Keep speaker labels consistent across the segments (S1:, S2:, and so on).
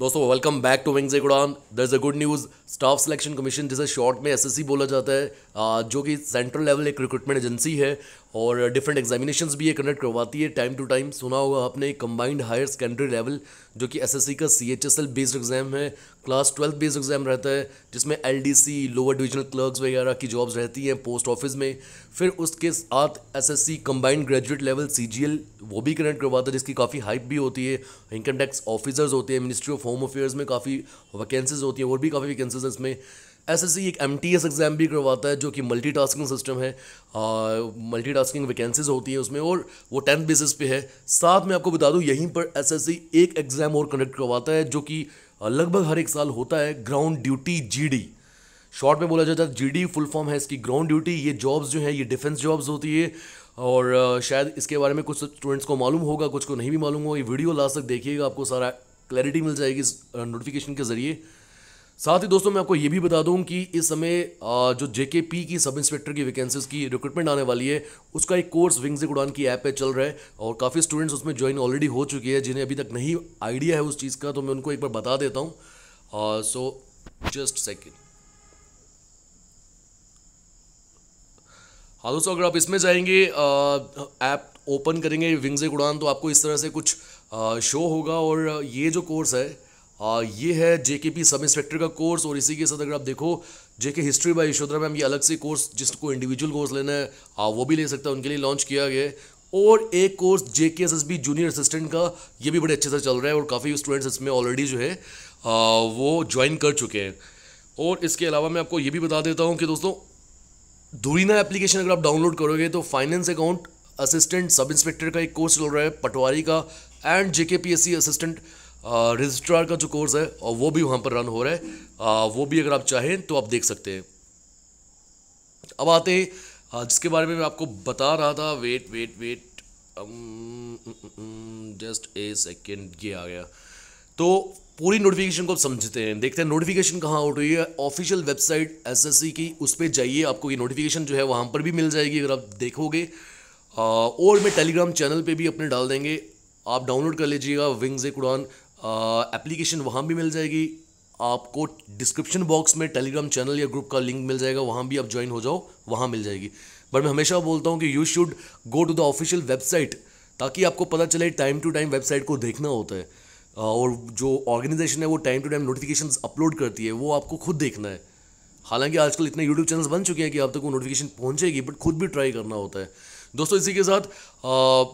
S1: दोस्तों welcome back to wings उड़ान there is a good news staff selection commission जिसे short में SSC बोला जाता है जो कि सेंट्रल लेवल एक रिक्रूटमेंट एजेंसी है और डिफरेंट एग्जामिनेशन भी ये कंडक्ट करवाती है टाइम टू टाइम सुना होगा आपने कंबाइंड हायर सेकेंडरी लेवल जो कि एसएससी का C H S L based exam है क्लास ट्वेल्थ बेस्ड एग्जाम रहता है जिसमें L D C lower divisional clerks वगैरह की जॉब्स रहती हैं पोस्ट ऑफिस में फिर उसके साथ S S C combined graduate level C G L वो भी कनेक्ट करवाता है जिसकी काफ़ी हाइप भी होती है इनकम टैक्स ऑफिसर्स होते हैं मिनिस्ट्री ऑफ होम अफेयर्स में काफ़ी वैकेंसीज होती हैं और भी काफ़ी वैकेंसीज हैं इसमें एस एस सी एक एम टी एस एग्ज़ाम भी करवाता है जो कि मल्टी टास्किंग सिस्टम है मल्टी टास्किंग वैकेंसीज होती हैं उसमें और वो टेंथ बेसिस पे है साथ में आपको बता दूँ यहीं पर एस एस सी एक एग्ज़ाम और कंडक्ट करवाता है जो कि लगभग हर एक साल होता है ground duty G D short में बोला जाता है जी डी फुल फॉर्म है इसकी ग्राउंड ड्यूटी ये जॉब्स जो है ये डिफेंस जॉब्स होती है और शायद इसके बारे में कुछ स्टूडेंट्स को मालूम होगा कुछ को नहीं भी मालूम होगा ये वीडियो लास्ट तक देखिएगा आपको सारा क्लैरिटी मिल जाएगी इस नोटिफिकेशन के ज़रिए साथ ही दोस्तों मैं आपको ये भी बता दूं कि इस समय जो जेके पी की सब इंस्पेक्टर की वैकेंसीज की रिक्रूटमेंट आने वाली है उसका एक कोर्स विंग्स उड़ान की ऐप पे चल रहा है और काफ़ी स्टूडेंट्स उसमें ज्वाइन ऑलरेडी हो चुकी है जिन्हें अभी तक नहीं आइडिया है उस चीज़ का तो मैं उनको एक बार बता देता हूँ सो जस्ट सेकेंड हाँ दोस्तों अगर आप इसमें जाएंगे ऐप ओपन करेंगे विंग्स उड़ान तो आपको इस तरह से कुछ शो होगा और ये जो कोर्स है आ, हाँ, ये है जे के पी सब इंस्पेक्टर का कोर्स और इसी के साथ अगर आप देखो जे के हिस्ट्री बाय यशोधरा मैम ये अलग से कोर्स जिसको इंडिविजुअल कोर्स लेना है आ, हाँ, वो भी ले सकता है उनके लिए लॉन्च किया गया है और एक course J K S S B junior assistant का ये भी बड़े अच्छे से चल रहा है और काफ़ी स्टूडेंट्स इसमें ऑलरेडी जो है आ, हाँ, वो ज्वाइन कर चुके हैं और इसके अलावा मैं आपको ये भी बता देता हूँ कि दोस्तों दूरीना एप्लीकेशन अगर आप डाउनलोड करोगे तो finance account assistant sub inspector का एक कोर्स चल रहा है पटवारी का and J K P S C assistant registrar का जो कोर्स है और वो भी वहाँ पर रन हो रहा है वो भी अगर आप चाहें तो आप देख सकते हैं अब आते हैं जिसके बारे में मैं आपको बता रहा था wait wait wait just a second ये आ गया तो पूरी नोटिफिकेशन को आप समझते हैं देखते हैं नोटिफिकेशन कहाँ आउट हुई है ऑफिशियल वेबसाइट एसएससी की उस पर जाइए आपको ये नोटिफिकेशन जो है वहाँ पर भी मिल जाएगी अगर आप देखोगे और मैं टेलीग्राम चैनल पे भी अपने डाल देंगे आप डाउनलोड कर लीजिएगा विंग्स ए कुरान एप्लीकेशन वहाँ भी मिल जाएगी आपको डिस्क्रिप्शन बॉक्स में टेलीग्राम चैनल या ग्रुप का लिंक मिल जाएगा वहाँ भी आप ज्वाइन हो जाओ वहाँ मिल जाएगी बट मैं हमेशा बोलता हूँ कि you should go to the official website ताकि आपको पता चले टाइम टू टाइम वेबसाइट को देखना होता है और जो ऑर्गेनाइजेशन है वो time to time notification upload करती है वो आपको खुद देखना है हालांकि आजकल इतने यूट्यूब चैनल्स बन चुके हैं कि आप तक वो नोटिफिकेशन पहुंचेगी बट खुद भी ट्राई करना होता है दोस्तों इसी के साथ आ,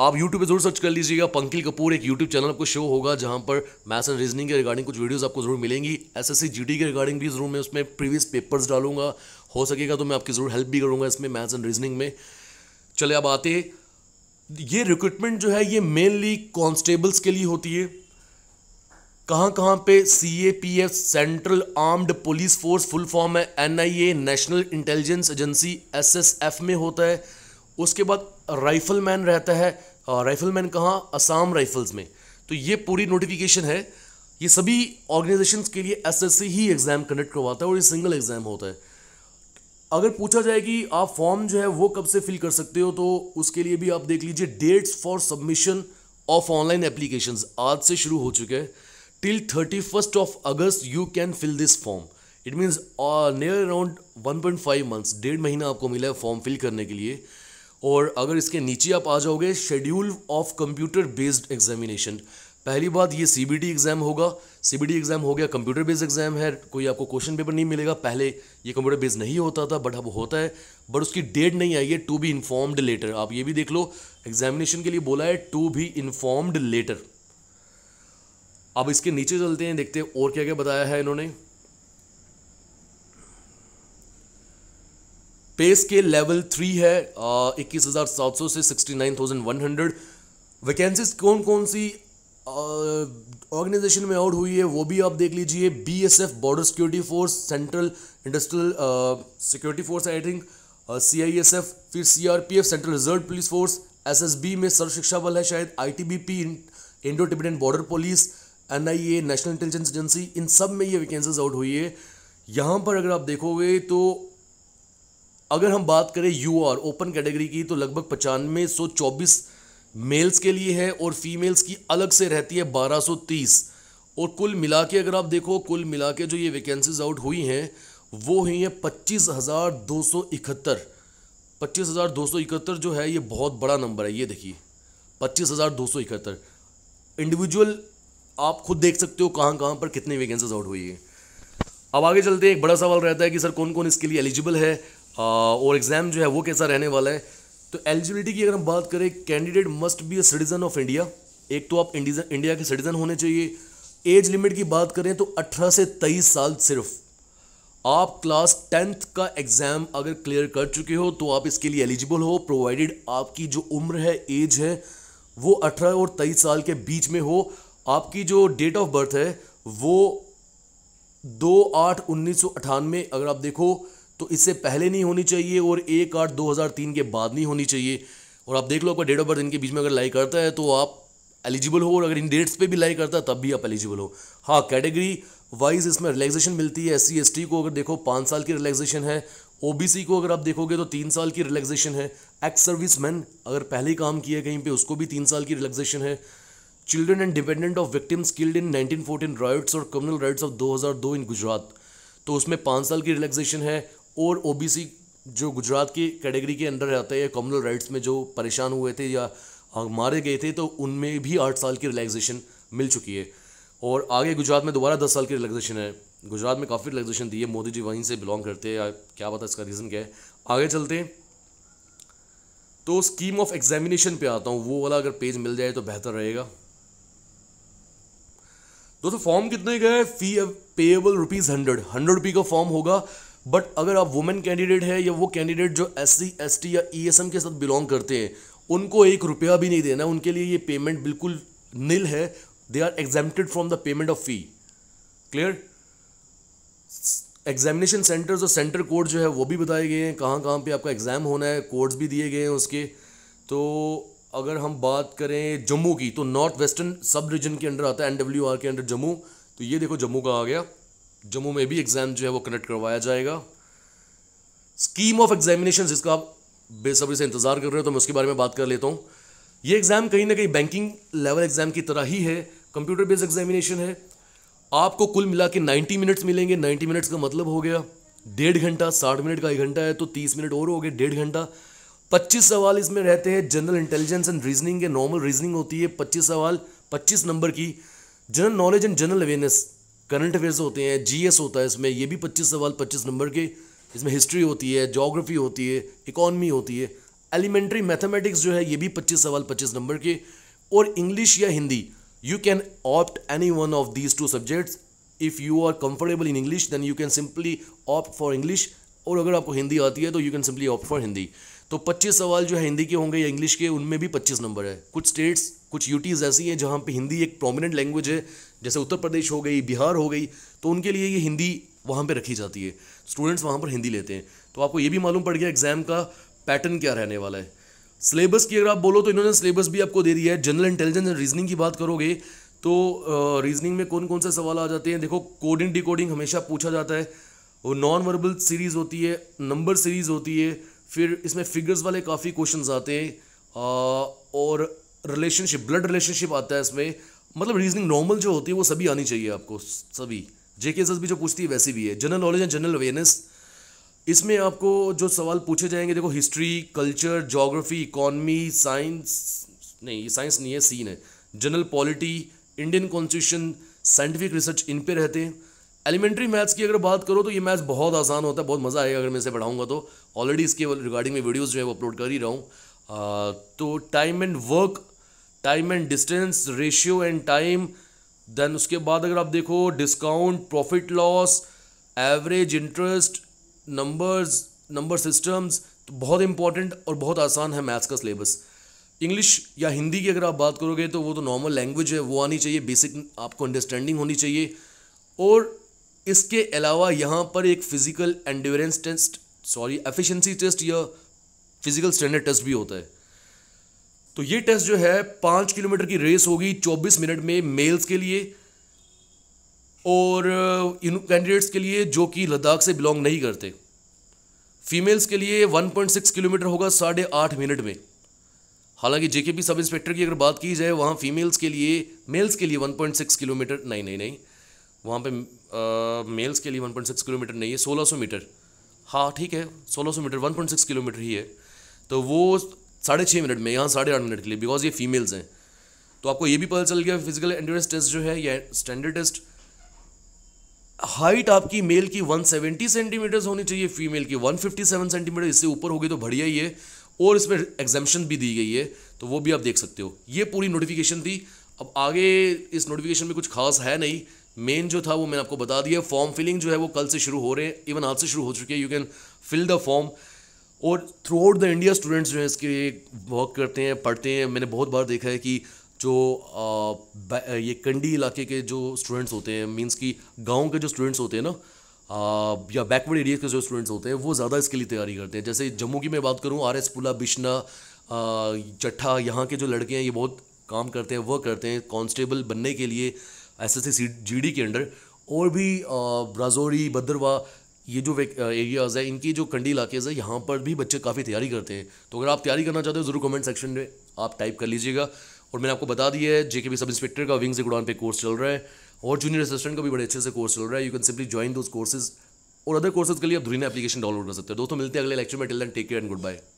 S1: आप यूट्यूब पे जरूर सर्च कर लीजिएगा पंकिल कपूर एक यूट्यूब चैनल आपको शो होगा जहाँ पर मैथ्स एंड रीजनिंग के रिगार्डिंग कुछ वीडियोस आपको जरूर मिलेंगी एसएससी जीडी के रिगार्डिंग भी जरूर मैं उसमें प्रीवियस पेपर्स डालूंगा हो सकेगा तो मैं आपकी ज़रूर हेल्प भी करूँगा इसमें मैथ्स एंड रीजनिंग में चले अब आते ये रिक्रूटमेंट जो है ये मेनली कॉन्स्टेबल्स के लिए होती है कहाँ कहाँ पे C A P F central armed police force full form है N I A national intelligence agency S S F में होता है उसके बाद राइफ़ल मैन रहता है राइफ़ल मैन कहाँ असम राइफ़ल्स में तो ये पूरी नोटिफिकेशन है ये सभी ऑर्गेनाइजेशन के लिए एसएससी ही एग्ज़ाम कंडक्ट करवाता है और ये सिंगल एग्ज़ाम होता है अगर पूछा जाए कि आप फॉर्म जो है वो कब से फिल कर सकते हो तो उसके लिए भी आप देख लीजिए dates for submission of online application आज से शुरू हो चुके हैं till thirty first of August you can fill this form it means near around one point five months डेढ़ महीना आपको मिला है फॉर्म फिल करने के लिए और अगर इसके नीचे आप आ जाओगे schedule of computer based examination पहली बात ये सी एग्ज़ाम होगा सी एग्ज़ाम हो गया कंप्यूटर बेस्ड एग्ज़ाम है कोई आपको क्वेश्चन पेपर नहीं मिलेगा पहले ये कंप्यूटर बेस्ड नहीं होता था बट अब होता है बट उसकी डेट नहीं आई है टू बी इन्फॉर्म्ड लेटर आप ये भी देख लो एग्जामिनेशन के लिए बोला है टू बी इन्फॉर्म्ड लेटर अब इसके नीचे चलते हैं देखते हैं और क्या क्या बताया है इन्होंने पे स्केल लेवल थ्री है uh, इक्कीस हज़ार सात सौ से sixty nine thousand one hundred vacancies कौन कौन सी ऑर्गेनाइजेशन uh, में आउट हुई है वो भी आप देख लीजिए B S F border security force central industrial security force I think C I S F फिर C R P F central reserve police force S S B में सर्व शिक्षा बल है शायद I T B P Indo Tibetan border police N I A national intelligence agency इन सब में ये वैकेंसीज आउट हुई है यहाँ पर अगर आप देखोगे तो अगर हम बात करें यू आर ओपन कैटेगरी की तो लगभग पचानवे सौ चौबीस मेल्स के लिए है और फीमेल्स की अलग से रहती है बारह सौ तीस और कुल मिला के अगर आप देखो कुल मिला के जो ये वैकेंसीज आउट हुई हैं वो हुई हैं पच्चीस हज़ार दो सौ इकहत्तर पच्चीस हज़ार दो सौ इकहत्तर जो है ये बहुत बड़ा नंबर है ये देखिए पच्चीस हज़ार दो सौ इकहत्तर इंडिविजुअल आप खुद देख सकते हो कहाँ कहाँ पर कितनी वैकेंसीज आउट हुई है अब आगे चलते हैं एक बड़ा सवाल रहता है कि सर कौन कौन इसके लिए एलिजिबल है और एग्ज़ाम जो है वो कैसा रहने वाला है तो एलिजिबिलिटी की अगर हम बात करें candidate must be a citizen of India एक तो आप इंडिया के सिटीज़न होने चाहिए एज लिमिट की बात करें तो 18 से 23 साल सिर्फ आप क्लास टेंथ का एग्ज़ाम अगर क्लियर कर चुके हो तो आप इसके लिए एलिजिबल हो प्रोवाइडेड आपकी जो उम्र है एज है वो अठारह और तेईस साल के बीच में हो आपकी जो डेट ऑफ बर्थ है वो दो आठ उन्नीस सौ अठानवे अगर आप देखो तो इससे पहले नहीं होनी चाहिए और एक आठ दो हज़ार तीन के बाद नहीं होनी चाहिए और आप देख लो आपका डेट ऑफ बर्थ इनके बीच में अगर लाई करता है तो आप एलिजिबल हो और अगर इन डेट्स पे भी लाई करता है तब भी आप एलिजिबल हो हाँ कैटेगरी वाइज इसमें रिलैक्सेशन मिलती है एस सी को अगर देखो पाँच साल की रिलैक्सेशन है ओ को अगर आप देखोगे तो तीन साल की रिलैक्सेशन है एक्स सर्विस मैन अगर पहले काम किया कहीं पर उसको भी तीन साल की रिलैक्सेशन है children and dependent of victims killed in 1914 riots और communal riots of 2002 in Gujarat तो उसमें पाँच साल की रिलैक्सेशन है और ओबीसी जो गुजरात की कैटेगरी के अंदर रहते हैं कॉमनल राइट्स में जो परेशान हुए थे या मारे गए थे तो उनमें भी आठ साल की रिलैक्सेशन मिल चुकी है और आगे गुजरात में दोबारा दस साल की रिलैक्सेशन है गुजरात में काफ़ी रिलैक्सेशन दी है मोदी जी वहीं से बिलोंग करते हैं क्या पता इसका रीज़न क्या है आगे चलते हैं तो स्कीम ऑफ एग्जामिनेशन पे आता हूँ वो वाला अगर पेज मिल जाए तो बेहतर रहेगा दोस्तों फॉर्म कितने का है fee payable rupees hundred hundred rupee का फॉर्म होगा बट अगर आप वुमेन कैंडिडेट है या वो कैंडिडेट जो एस सी एस टी या ई एस एम के साथ बिलोंग करते हैं उनको एक रुपया भी नहीं देना उनके लिए ये पेमेंट बिल्कुल नील है they are exempted from the payment of fee clear examination centres और सेंटर कोड जो है वो भी बताए गए हैं कहाँ कहाँ पे आपका एग्ज़ाम होना है कोड्स भी दिए गए हैं उसके तो अगर हम बात करें जम्मू की तो नॉर्थ वेस्टर्न सब रीजन के अंडर आता है एन के अंडर जम्मू तो ये देखो जम्मू का आ गया जम्मू में भी एग्ज़ाम जो है वो कंडक्ट करवाया जाएगा स्कीम ऑफ एग्जामिनेशन जिसका आप बेसब्री से इंतज़ार कर रहे हो तो मैं उसके बारे में बात कर लेता हूँ ये एग्ज़ाम कहीं ना कहीं बैंकिंग लेवल एग्ज़ाम की तरह ही है कंप्यूटर बेस्ड एग्जामिनेशन है आपको कुल मिला के नाइन्टी मिनट्स मिलेंगे नाइन्टी मिनट्स का मतलब हो गया डेढ़ घंटा साठ मिनट का एक घंटा है तो तीस मिनट और हो गए डेढ़ घंटा पच्चीस सवाल इसमें रहते हैं जनरल इंटेलिजेंस एंड रीजनिंग के नॉर्मल रीजनिंग होती है पच्चीस सवाल पच्चीस नंबर की general knowledge and general awareness current affairs होते हैं जीएस होता है इसमें ये भी पच्चीस सवाल पच्चीस नंबर के इसमें हिस्ट्री होती है जोग्राफी होती है इकॉनमी होती है एलिमेंट्री मैथमेटिक्स जो है ये भी पच्चीस सवाल पच्चीस नंबर के और इंग्लिश या Hindi you can opt any one of these two subjects if you are comfortable in English then you can simply opt for English और अगर आपको हिंदी आती है तो you can simply opt for Hindi तो 25 सवाल जो है हिंदी के होंगे या इंग्लिश के उनमें भी 25 नंबर है कुछ स्टेट्स कुछ यूटीज़ ऐसी हैं जहाँ पे हिंदी एक प्रोमिनेंट लैंग्वेज है जैसे उत्तर प्रदेश हो गई बिहार हो गई तो उनके लिए ये हिंदी वहाँ पर रखी जाती है स्टूडेंट्स वहाँ पर हिंदी लेते हैं तो आपको ये भी मालूम पड़ गया एग्ज़ाम का पैटर्न क्या रहने वाला है सिलेबस की अगर आप बोलो तो इन्होंने सिलेबस भी आपको दे दिया है जनरल इंटेलिजेंस एंड रीजनिंग की बात करोगे तो रीजनिंग में कौन कौन से सवाल आ जाते हैं देखो कोडिंग डिकोडिंग हमेशा पूछा जाता है और नॉन वर्बल सीरीज़ होती है नंबर सीरीज़ होती है फिर इसमें फिगर्स वाले काफ़ी क्वेश्चन आते हैं और रिलेशनशिप ब्लड रिलेशनशिप आता है इसमें मतलब रीजनिंग नॉर्मल जो होती है वो सभी आनी चाहिए आपको सभी जे भी जो पूछती है वैसी भी है general knowledge and general awareness इसमें आपको जो सवाल पूछे जाएंगे देखो history culture geography economy science नहीं ये साइंस नहीं है सीन है general polity Indian constitution scientific research इन पे रहते हैं एलिमेंट्री मैथ्स की अगर बात करो तो ये मैथ्स बहुत आसान होता है बहुत मज़ा आएगा अगर मैं इसे पढ़ाऊंगा तो ऑलरेडी इसके रिगार्डिंग में वीडियोज़ जो है वो अपलोड कर ही रहा हूँ तो time and work time and distance ratio and time then उसके बाद अगर आप देखो discount profit loss average interest numbers number systems तो बहुत इंपॉर्टेंट और बहुत आसान है मैथ्स का सिलेबस इंग्लिश या हिंदी की अगर आप बात करोगे तो वो तो नॉर्मल लैंग्वेज है वो आनी चाहिए बेसिक आपको अंडरस्टैंडिंग होनी चाहिए और इसके अलावा यहाँ पर एक physical endurance test sorry efficiency test या फिज़िकल स्टैंडर्ड टेस्ट भी होता है तो ये टेस्ट जो है पाँच किलोमीटर की रेस होगी चौबीस मिनट में मेल्स के लिए और इन कैंडिडेट्स के लिए जो कि लद्दाख से बिलोंग नहीं करते फीमेल्स के लिए 1.6 किलोमीटर होगा साढ़े आठ मिनट में हालांकि जेके पी सब इंस्पेक्टर की अगर बात की जाए वहाँ फीमेल्स के लिए मेल्स के लिए 1.6 किलोमीटर नहीं नहीं नहीं वहाँ पे आ, मेल्स के लिए 1.6 किलोमीटर नहीं है 1600 मीटर हाँ ठीक है 1600 मीटर 1.6 किलोमीटर ही है तो वो साढ़े छः मिनट में यहाँ साढ़े आठ मिनट के लिए बिकॉज ये फीमेल्स हैं तो आपको ये भी पता चल गया फिजिकल एंड्योरेंस टेस्ट जो है या स्टैंडर्ड टेस्ट हाइट आपकी मेल की 170 सेंटीमीटर्स होनी चाहिए फीमेल की 157 सेंटीमीटर इससे ऊपर होगी तो बढ़िया ही है और इसमें एग्जामेशन भी दी गई है तो वो भी आप देख सकते हो ये पूरी नोटिफिकेशन थी अब आगे इस नोटिफिकेशन में कुछ खास है नहीं मेन जो था वो मैंने आपको बता दिया फॉर्म फिलिंग जो है वो कल से शुरू हो रहे हैं इवन आज से शुरू हो चुके हैं you can fill the form और throughout the India students जो है इसके वर्क करते हैं पढ़ते हैं मैंने बहुत बार देखा है कि जो आ, ये कंडी इलाके के जो स्टूडेंट्स होते हैं मीन्स कि गांव के जो स्टूडेंट्स होते हैं ना आ, या बैकवर्ड एरिया के जो स्टूडेंट्स होते हैं वो ज़्यादा इसके लिए तैयारी करते हैं जैसे जम्मू की मैं बात करूँ आर एस पुला बिश्ना चट्ठा यहाँ के जो लड़के हैं ये बहुत काम करते हैं वर्क करते हैं कॉन्स्टेबल बनने के लिए S S C G D के अंडर और भी राजौरी भद्रवा ये जो एरियाज़ है इनकी जो कंडी इलाकेज़ है यहाँ पर भी बच्चे काफ़ी तैयारी करते हैं तो अगर आप तैयारी करना चाहते हो ज़रूर कमेंट सेक्शन में आप टाइप कर लीजिएगा और मैंने आपको बता दिया है जेके सब इंस्पेक्टर का विंग्स गुड़ान पे कोर्स चल रहा है और जूनियर असिस्टेंट का भी बड़े अच्छे से कोर्स चल रहा है you can simply join those courses और अदर कोर्सेज के लिए आप धुरीना एप्लीकेशन डाउनलोड कर सकते हैं दोस्तों मिलते हैं अगले लेक्चर में tell and take care and good bye